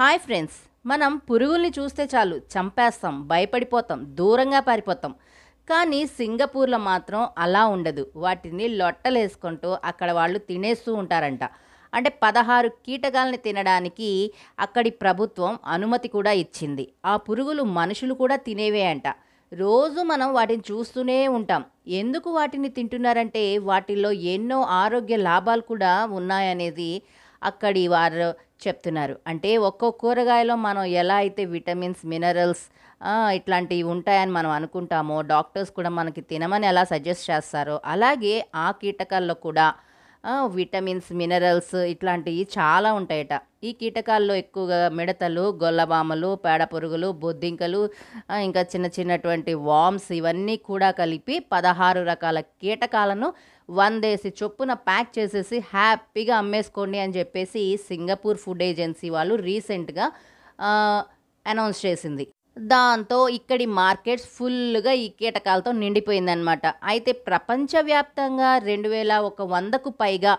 hi friends మనం పురుగుల్ని చూస్తే చాలు చంపేస్తాం భయపడిపోతాం దూరంగా పారిపోతాం కానీ సింగపూర్లో మాత్రం అలా ఉండదు వాటిని లొట్టలేసుకుంటూ అక్కడ వాళ్ళు తినేస్తూ ఉంటారంట అంటే పదహారు కీటకాలని తినడానికి అక్కడి ప్రభుత్వం అనుమతి కూడా ఇచ్చింది ఆ పురుగులు మనుషులు కూడా తినేవే అంట రోజు మనం వాటిని చూస్తూనే ఉంటాం ఎందుకు వాటిని తింటున్నారంటే వాటిల్లో ఎన్నో ఆరోగ్య లాభాలు కూడా ఉన్నాయనేది అక్కడి వారు చెప్తున్నారు అంటే ఒక్కో కూరగాయలో మనం ఎలా అయితే విటమిన్స్ మినరల్స్ ఇట్లాంటివి ఉంటాయని మనం అనుకుంటామో డాక్టర్స్ కూడా మనకి తినమని ఎలా సజెస్ట్ చేస్తారో అలాగే ఆ కీటకాల్లో కూడా విటమిన్స్ మినరల్స్ ఇట్లాంటివి చాలా ఉంటాయట ఈ కీటకాల్లో ఎక్కువగా మిడతలు గొల్లబామలు పేడ పురుగులు బొద్దింకలు ఇంకా చిన్న చిన్నటువంటి వామ్స్ ఇవన్నీ కూడా కలిపి పదహారు రకాల కీటకాలను వందేసి చొప్పున ప్యాక్ చేసేసి హ్యాపీగా అమ్మేసుకోండి అని చెప్పేసి సింగపూర్ ఫుడ్ ఏజెన్సీ వాళ్ళు రీసెంట్గా అనౌన్స్ చేసింది దాంతో ఇక్కడి మార్కెట్స్ ఫుల్గా ఈ కీటకాలతో నిండిపోయిందనమాట అయితే ప్రపంచవ్యాప్తంగా రెండు వేల ఒక వందకు పైగా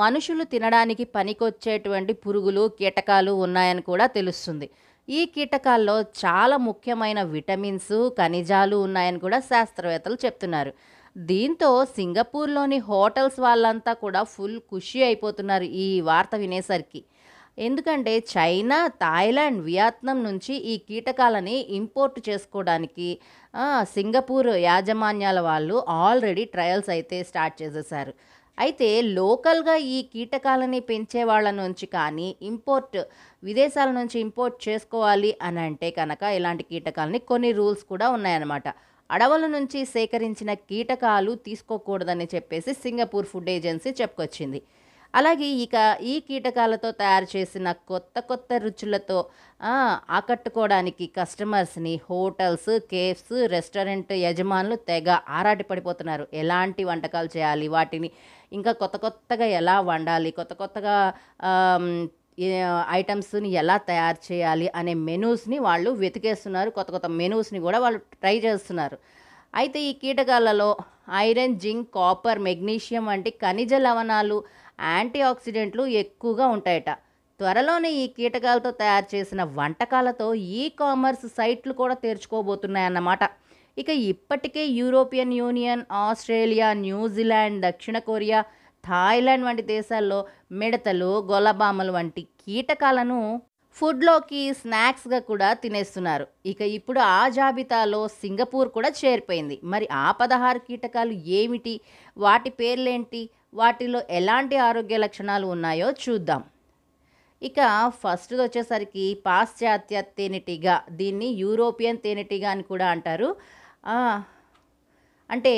మనుషులు తినడానికి పనికొచ్చేటువంటి పురుగులు కీటకాలు ఉన్నాయని కూడా తెలుస్తుంది ఈ కీటకాల్లో చాలా ముఖ్యమైన విటమిన్స్ ఖనిజాలు ఉన్నాయని కూడా శాస్త్రవేత్తలు చెప్తున్నారు దీంతో సింగపూర్లోని హోటల్స్ వాళ్ళంతా కూడా ఫుల్ ఖుషి అయిపోతున్నారు ఈ వార్త వినేసరికి ఎందుకంటే చైనా థాయిలాండ్ వియత్నాం నుంచి ఈ కీటకాలని ఇంపోర్ట్ చేసుకోవడానికి సింగపూర్ యాజమాన్యాల వాళ్ళు ఆల్రెడీ ట్రయల్స్ అయితే స్టార్ట్ చేసేసారు అయితే లోకల్గా ఈ కీటకాలని పెంచే వాళ్ళ నుంచి కానీ ఇంపోర్ట్ విదేశాల నుంచి ఇంపోర్ట్ చేసుకోవాలి అని అంటే కనుక ఇలాంటి కీటకాలని కొన్ని రూల్స్ కూడా ఉన్నాయన్నమాట అడవుల నుంచి సేకరించిన కీటకాలు తీసుకోకూడదని చెప్పేసి సింగపూర్ ఫుడ్ ఏజెన్సీ చెప్పుకొచ్చింది అలాగే ఇక ఈ కీటకాలతో తయారు చేసిన కొత్త కొత్త రుచులతో ఆకట్టుకోవడానికి కస్టమర్స్ని హోటల్స్ కేఫ్స్ రెస్టారెంట్ యజమానులు తెగ ఆరాటి పడిపోతున్నారు ఎలాంటి వంటకాలు చేయాలి వాటిని ఇంకా కొత్త కొత్తగా ఎలా వండాలి కొత్త కొత్తగా ఐటమ్స్ని ఎలా తయారు చేయాలి అనే మెనూస్ని వాళ్ళు వెతికేస్తున్నారు కొత్త కొత్త మెనూస్ని కూడా వాళ్ళు ట్రై చేస్తున్నారు అయితే ఈ కీటకాలలో ఐరన్ జింక్ కాపర్ మెగ్నీషియం వంటి ఖనిజ లవణాలు యాంటీ ఆక్సిడెంట్లు ఎక్కువగా ఉంటాయట త్వరలోనే ఈ కీటకాలతో తయారు చేసిన వంటకాలతో ఈ కామర్స్ సైట్లు కూడా తెరుచుకోబోతున్నాయన్నమాట ఇక ఇప్పటికే యూరోపియన్ యూనియన్ ఆస్ట్రేలియా న్యూజిలాండ్ దక్షిణ కొరియా థాయిలాండ్ వంటి దేశాల్లో మిడతలు గొలబామలు వంటి కీటకాలను ఫుడ్లోకి స్నాక్స్గా కూడా తినేస్తున్నారు ఇక ఇప్పుడు ఆ జాబితాలో సింగపూర్ కూడా చేరిపోయింది మరి ఆ పదహారు కీటకాలు ఏమిటి వాటి పేర్లేంటి వాటిలో ఎలాంటి ఆరోగ్య లక్షణాలు ఉన్నాయో చూద్దాం ఇక ఫస్ట్ది వచ్చేసరికి పాశ్చాత్య తేనెటీగ దీన్ని యూరోపియన్ తేనెటీగ అని కూడా అంటారు అంటే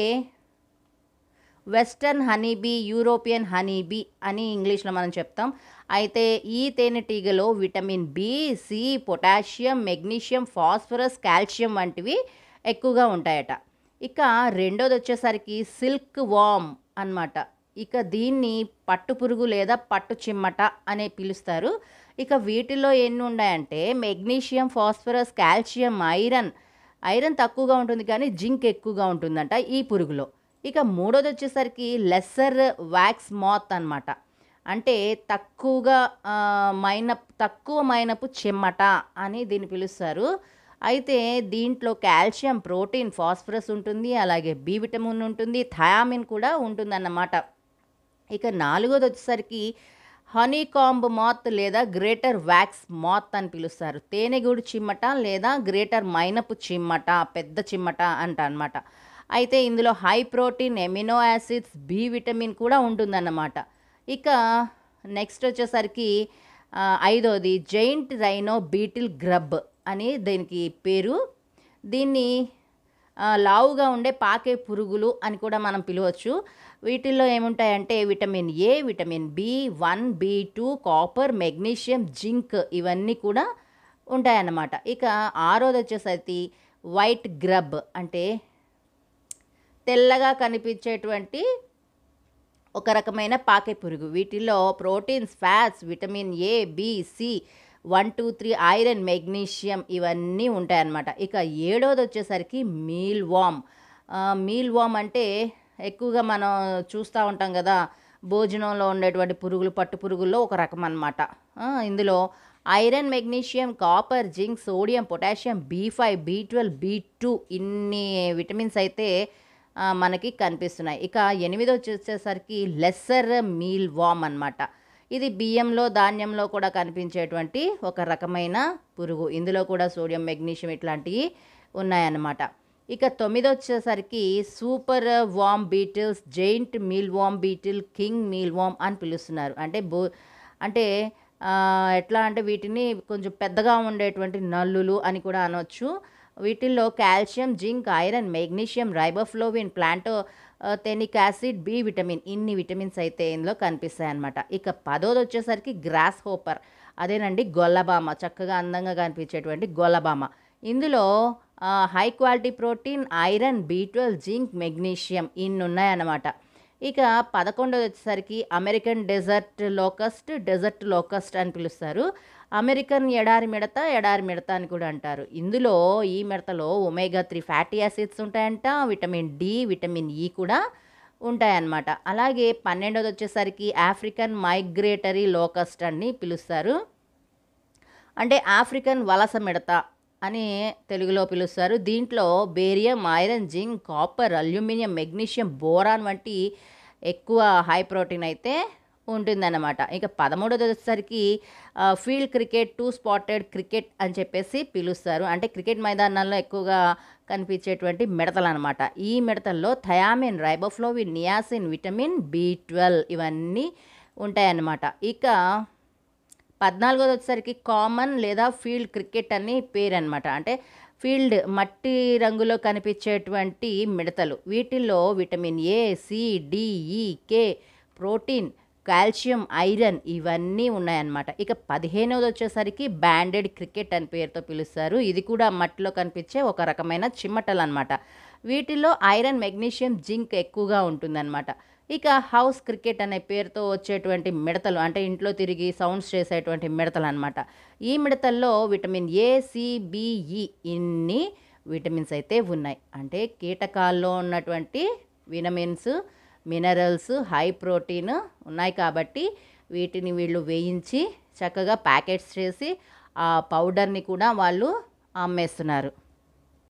వెస్టర్న్ హనీబీ యూరోపియన్ హనీబీ అని ఇంగ్లీష్లో మనం చెప్తాం అయితే ఈ తేనెటీగలో vitamin B C potassium magnesium phosphorus calcium వంటివి ఎక్కువగా ఉంటాయట ఇక రెండోది వచ్చేసరికి సిల్క్ వామ్ అనమాట ఇక దీన్ని పట్టు పురుగు లేదా పట్టు చిమ్మట అనే పిలుస్తారు ఇక వీటిలో ఎన్ని ఉన్నాయంటే magnesium phosphorus calcium iron iron తక్కువగా ఉంటుంది కానీ జింక్ ఎక్కువగా ఉంటుందంట ఈ పురుగులో ఇక మూడోది వచ్చేసరికి లెస్సర్ వ్యాక్స్ మాత్ అనమాట అంటే తక్కువగా మైన తక్కువ మైనపు చిమ్మట అని దీన్ని పిలుస్తారు అయితే దీంట్లో కాల్షియం ప్రోటీన్ ఫాస్ఫరస్ ఉంటుంది అలాగే బి విటమిన్ ఉంటుంది థయామిన్ కూడా ఉంటుందన్నమాట ఇక నాలుగోది వచ్చేసరికి హనీకాంబ్ మాత్ లేదా గ్రేటర్ వ్యాక్స్ మాత్ అని పిలుస్తారు తేనెగూడు చిమ్మట లేదా గ్రేటర్ మైనపు చిమ్మట పెద్ద చిమ్మట అంట అనమాట అయితే ఇందులో high protein amino acids B vitamin కూడా ఉంటుందన్నమాట ఇక నెక్స్ట్ వచ్చేసరికి ఐదోది జైంట్ రైనో బీటిల్ గ్రబ్ అని దీనికి పేరు దీన్ని లావుగా ఉండే పాకే పురుగులు అని కూడా మనం పిలవచ్చు వీటిల్లో ఏముంటాయంటే vitamin A vitamin B one B two copper magnesium zinc ఇవన్నీ కూడా ఉంటాయన్నమాట ఇక ఆరోది వచ్చేసరికి వైట్ గ్రబ్ అంటే తెల్లగా కనిపించేటువంటి ఒక రకమైన పాకే పురుగు వీటిలో proteins fats vitamin A B C C one two three iron magnesium ఇవన్నీ ఉంటాయన్నమాట ఇక ఏడోది వచ్చేసరికి మీల్ వామ్ మీల్ వామ్ అంటే ఎక్కువగా మనం చూస్తూ ఉంటాం కదా భోజనంలో ఉండేటువంటి పురుగులు పట్టు పురుగుల్లో ఒక రకం అనమాట ఇందులో iron magnesium copper zinc sodium potassium B five B twelve B two ఇన్ని విటమిన్స్ అయితే మనకి కనిపిస్తున్నాయి ఇక ఎనిమిదో వచ్చేసరికి లెస్సర్ మీల్ వామ్ అనమాట ఇది బియ్యంలో ధాన్యంలో కూడా కనిపించేటువంటి ఒక రకమైన పురుగు ఇందులో కూడా సోడియం మెగ్నీషియం ఇట్లాంటివి ఉన్నాయన్నమాట ఇక తొమ్మిది వచ్చేసరికి super worm beetles giant meal worm beetle king meal worm అని పిలుస్తున్నారు అంటే బో అంటే ఎట్లా అంటే వీటిని కొంచెం పెద్దగా ఉండేటువంటి నల్లులు అని కూడా అనవచ్చు వీటిల్లో calcium zinc iron magnesium riboflavin pantothenic acid B vitamin ఇన్ని విటమిన్స్ అయితే ఇందులో కనిపిస్తాయి అనమాట ఇక పదోది వచ్చేసరికి గ్రాస్ హోపర్ అదేనండి గొల్లబామ చక్కగా అందంగా కనిపించేటువంటి గొల్లబామ ఇందులో high quality protein iron B twelve zinc magnesium ఇన్ని ఉన్నాయన్నమాట ఇక పదకొండోది వచ్చేసరికి American desert locust desert locust అని పిలుస్తారు అమెరికన్ ఎడారి మిడత ఎడారి మిడత అని కూడా అంటారు ఇందులో ఈ మిడతలో ఒమేగా త్రీ ఫ్యాటీ యాసిడ్స్ ఉంటాయంట విటమిన్ డి విటమిన్ ఈ కూడా ఉంటాయన్నమాట అలాగే పన్నెండోది వచ్చేసరికి ఆఫ్రికన్ మైగ్రేటరీ లోకస్ట్ అని పిలుస్తారు అంటే ఆఫ్రికన్ వలస మిడత అని తెలుగులో పిలుస్తారు దీంట్లో barium iron zinc copper aluminium magnesium boron వంటి ఎక్కువ హై ప్రోటీన్ అయితే ఉంటుందన్నమాట ఇక పదమూడో వచ్చేసరికి field cricket two spotted cricket అని చెప్పేసి పిలుస్తారు అంటే క్రికెట్ మైదానాల్లో ఎక్కువగా కనిపించేటువంటి మిడతలు అనమాట ఈ మిడతల్లో thiamine riboflavin niacin vitamin B twelve ఇవన్నీ ఉంటాయన్నమాట ఇక పద్నాలుగోది వచ్చేసరికి కామన్ లేదా ఫీల్డ్ క్రికెట్ అని పేరు అనమాట అంటే ఫీల్డ్ మట్టి రంగులో కనిపించేటువంటి మిడతలు వీటిల్లో vitamin A C protein calcium iron ఇవన్నీ ఉన్నాయన్నమాట ఇక పదిహేనవది వచ్చేసరికి బ్యాండెడ్ క్రికెట్ అని పేరుతో పిలుస్తారు ఇది కూడా మట్టిలో కనిపించే ఒక రకమైన చిమ్మటలు అనమాట వీటిలో ఐరన్ మెగ్నీషియం జింక్ ఎక్కువగా ఉంటుందన్నమాట ఇక హౌస్ క్రికెట్ అనే పేరుతో వచ్చేటువంటి మిడతలు అంటే ఇంట్లో తిరిగి సౌండ్స్ చేసేటువంటి మిడతలు అనమాట ఈ మిడతల్లో విటమిన్ ఏ సిబిఈ ఇన్ని విటమిన్స్ అయితే ఉన్నాయి అంటే కీటకాల్లో ఉన్నటువంటి విటమిన్స్ మినరల్స్ హై ప్రోటీన్ ఉన్నాయి కాబట్టి వీటిని వీళ్ళు వేయించి చక్కగా ప్యాకెట్స్ చేసి ఆ పౌడర్ని కూడా వాళ్ళు అమ్మేస్తున్నారు